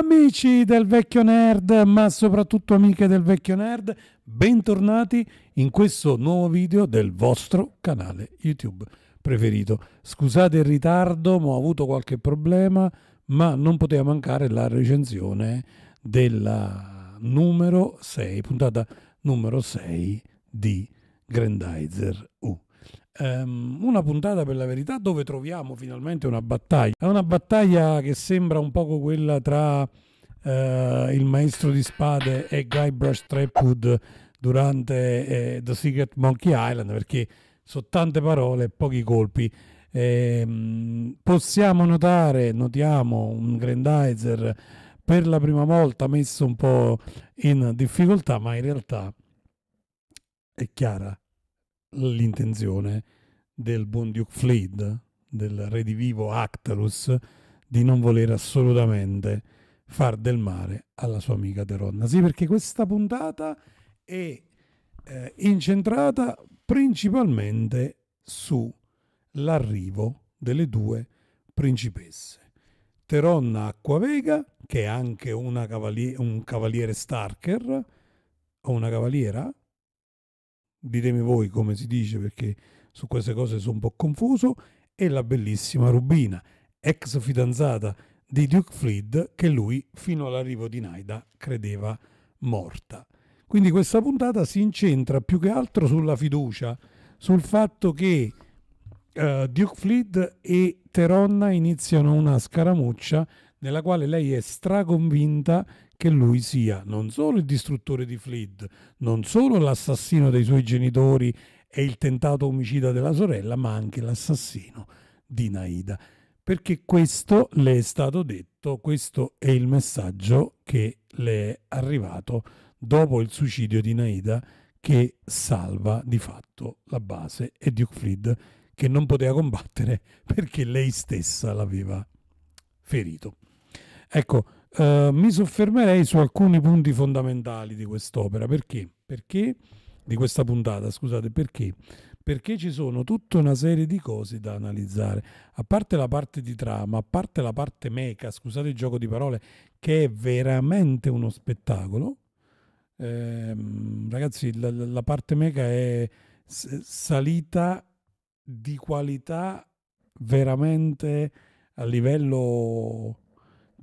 Amici del vecchio nerd, ma soprattutto amiche del vecchio nerd, bentornati in questo nuovo video del vostro canale YouTube preferito. Scusate il ritardo, ma ho avuto qualche problema, ma non poteva mancare la recensione della numero 6, puntata numero 6 di Grandizer U. Ehm, una puntata per la verità dove troviamo finalmente una battaglia. È una battaglia che sembra un poco quella tra uh, il maestro di spade e Guybrush Trapwood durante uh, The Secret Monkey Island perché sono tante parole e pochi colpi. Um, possiamo notare, notiamo un Grandizer per la prima volta messo un po' in difficoltà, ma in realtà è chiara l'intenzione del buon Duke Fleed, del redivivo Actalus, di non voler assolutamente far del male alla sua amica Teronna. Sì, perché questa puntata è eh, incentrata principalmente sull'arrivo delle due principesse. Teronna Acquavega, che è anche cavalier- un cavaliere Starker, o una cavaliera, ditemi voi come si dice perché su queste cose sono un po' confuso, e la bellissima Rubina, ex fidanzata di Duke Fleet, che lui fino all'arrivo di Naida credeva morta. Quindi questa puntata si incentra più che altro sulla fiducia, sul fatto che uh, Duke Fleet e Teronna iniziano una scaramuccia nella quale lei è straconvinta che lui sia non solo il distruttore di Flid, non solo l'assassino dei suoi genitori e il tentato omicida della sorella, ma anche l'assassino di Naida. Perché questo le è stato detto, questo è il messaggio che le è arrivato dopo il suicidio di Naida che salva di fatto la base e Duke Flid che non poteva combattere perché lei stessa l'aveva ferito. Ecco, eh, mi soffermerei su alcuni punti fondamentali di quest'opera. Perché? Perché? Di questa puntata, scusate, perché? Perché ci sono tutta una serie di cose da analizzare, a parte la parte di trama, a parte la parte meca, scusate il gioco di parole, che è veramente uno spettacolo. Eh, ragazzi, la, la parte meca è salita di qualità veramente a livello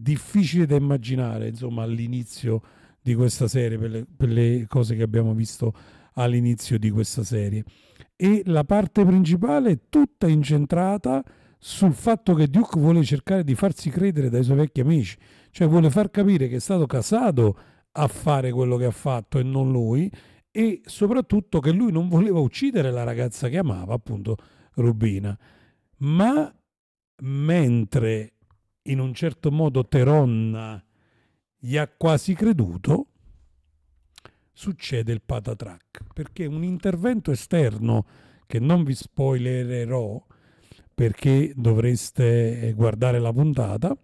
difficile da immaginare insomma all'inizio di questa serie per le, per le cose che abbiamo visto all'inizio di questa serie e la parte principale è tutta incentrata sul fatto che Duke vuole cercare di farsi credere dai suoi vecchi amici cioè vuole far capire che è stato casato a fare quello che ha fatto e non lui e soprattutto che lui non voleva uccidere la ragazza che amava appunto Rubina ma mentre in un certo modo Teronna gli ha quasi creduto, succede il patatrac, perché un intervento esterno che non vi spoilererò perché dovreste eh, guardare la puntata,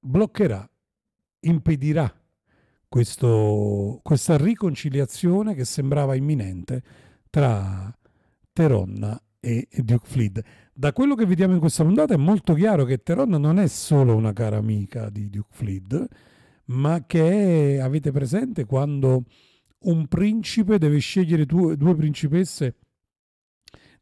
bloccherà, impedirà questo, questa riconciliazione che sembrava imminente tra Teronna e Duke Fleet. Da quello che vediamo in questa puntata è molto chiaro che Teron non è solo una cara amica di Duke Fleet, ma che è, avete presente quando un principe deve scegliere due, due principesse,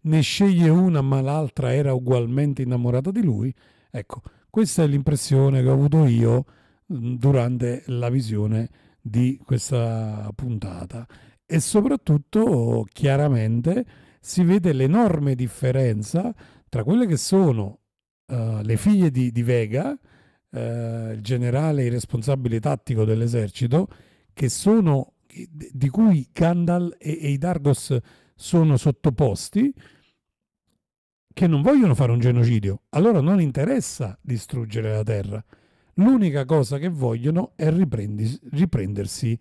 ne sceglie una ma l'altra era ugualmente innamorata di lui? Ecco, questa è l'impressione che ho avuto io mm, durante la visione di questa puntata e soprattutto chiaramente si vede l'enorme differenza tra quelle che sono uh, le figlie di, di Vega, uh, il generale e il responsabile tattico dell'esercito, che sono, di cui Gandalf e, e i Dargos sono sottoposti, che non vogliono fare un genocidio. Allora non interessa distruggere la terra. L'unica cosa che vogliono è riprendersi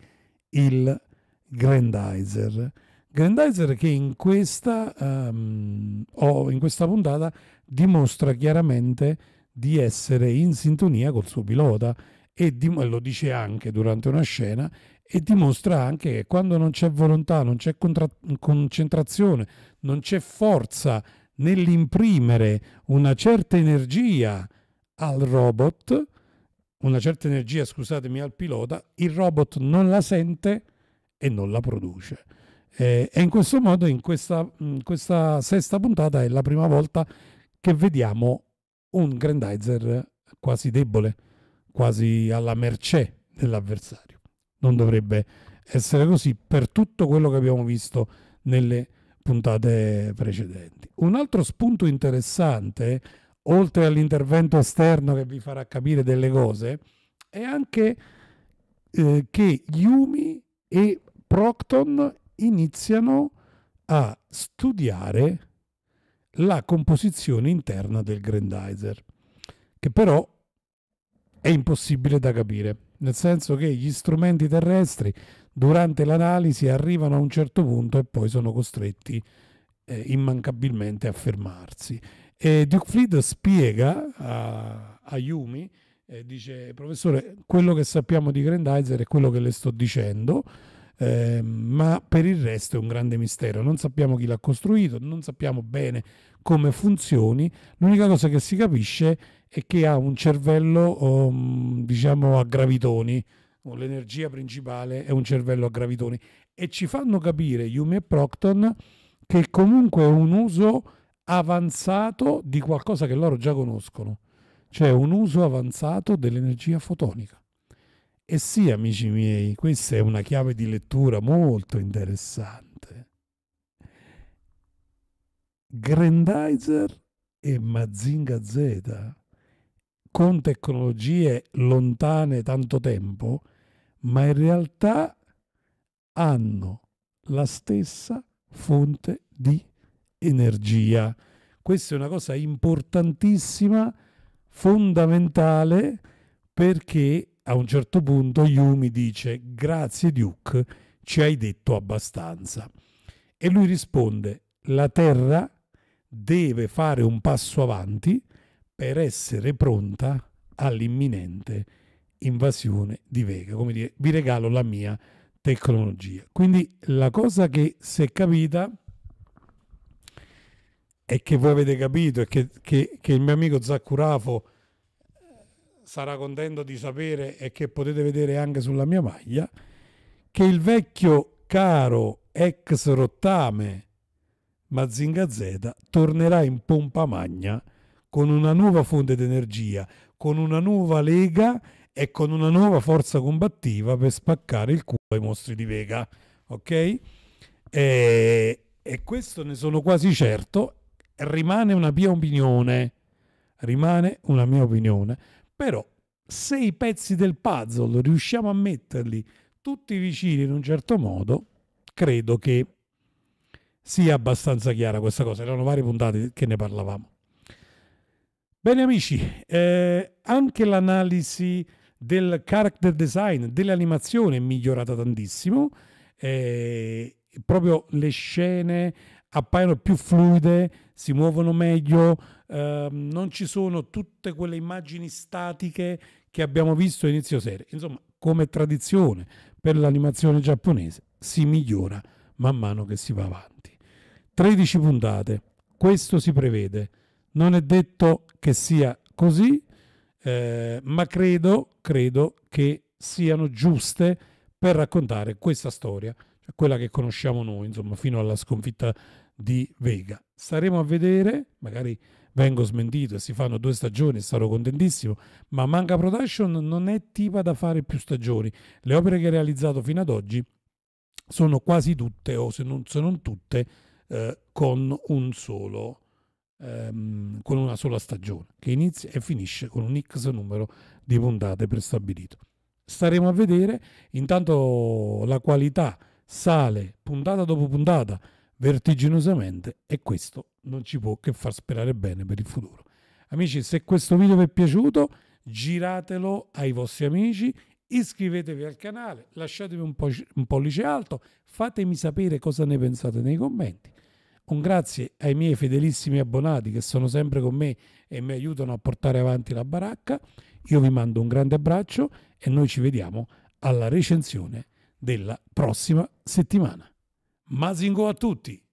il Grandizer. Grandizer che in questa, um, oh, in questa puntata dimostra chiaramente di essere in sintonia col suo pilota e di, lo dice anche durante una scena e dimostra anche che quando non c'è volontà, non c'è contra- concentrazione, non c'è forza nell'imprimere una certa energia al robot, una certa energia, scusatemi, al pilota, il robot non la sente e non la produce. Eh, e in questo modo, in questa, in mm, questa, sesta puntata, è la prima volta che vediamo un Grandizer quasi debole, quasi alla mercé dell'avversario. Non dovrebbe essere così per tutto quello che abbiamo visto nelle puntate precedenti. Un altro spunto interessante, oltre all'intervento esterno che vi farà capire delle cose, è anche eh, che Yumi e Procton iniziano a studiare la composizione interna del Grandizer, che però è impossibile da capire, nel senso che gli strumenti terrestri durante l'analisi arrivano a un certo punto e poi sono costretti eh, immancabilmente a fermarsi. E Duke Fried spiega a, a Yumi, eh, dice professore, quello che sappiamo di Grandizer è quello che le sto dicendo, eh, ma per il resto è un grande mistero. Non sappiamo chi l'ha costruito, non sappiamo bene come funzioni. L'unica cosa che si capisce è che ha un cervello, um, diciamo, a gravitoni. L'energia principale è un cervello a gravitoni. E ci fanno capire Yumi e Procton che comunque è un uso avanzato di qualcosa che loro già conoscono, cioè un uso avanzato dell'energia fotonica. E sì, amici miei, questa è una chiave di lettura molto interessante. Grandizer e Mazinga Z, con tecnologie lontane tanto tempo, ma in realtà hanno la stessa fonte di energia. Questa è una cosa importantissima, fondamentale, perché a un certo punto Yumi dice grazie Duke, ci hai detto abbastanza. E lui risponde la Terra deve fare un passo avanti per essere pronta all'imminente invasione di Vega. Come dire, vi regalo la mia tecnologia. Quindi la cosa che si è capita e che voi avete capito è che, che, che il mio amico Zacurafo sarà contento di sapere e che potete vedere anche sulla mia maglia, che il vecchio caro ex rottame Mazinga Z tornerà in pompa magna con una nuova fonte d'energia, con una nuova lega e con una nuova forza combattiva per spaccare il culo ai mostri di Vega. Ok? E, e questo ne sono quasi certo. Rimane una mia opinione. Rimane una mia opinione però se i pezzi del puzzle riusciamo a metterli tutti vicini in un certo modo, credo che sia abbastanza chiara questa cosa. Erano varie puntate che ne parlavamo. Bene amici, eh, anche l'analisi del character design, dell'animazione è migliorata tantissimo. Eh, proprio le scene appaiono più fluide, si muovono meglio, ehm, non ci sono tutte quelle immagini statiche che abbiamo visto a inizio serie. Insomma, come tradizione per l'animazione giapponese, si migliora man mano che si va avanti. 13 puntate, questo si prevede. Non è detto che sia così, eh, ma credo, credo che siano giuste per raccontare questa storia a quella che conosciamo noi, insomma, fino alla sconfitta di Vega. Staremo a vedere, magari vengo smentito e si fanno due stagioni, sarò contentissimo, ma Manga Production non è tipa da fare più stagioni. Le opere che ha realizzato fino ad oggi sono quasi tutte, o se non, se non tutte, eh, con, un solo, ehm, con una sola stagione, che inizia e finisce con un X numero di puntate prestabilito. Staremo a vedere, intanto la qualità sale puntata dopo puntata vertiginosamente e questo non ci può che far sperare bene per il futuro. Amici, se questo video vi è piaciuto, giratelo ai vostri amici, iscrivetevi al canale, lasciatemi un, po- un pollice alto, fatemi sapere cosa ne pensate nei commenti. Un grazie ai miei fedelissimi abbonati che sono sempre con me e mi aiutano a portare avanti la baracca. Io vi mando un grande abbraccio e noi ci vediamo alla recensione della prossima settimana. Masingo a tutti!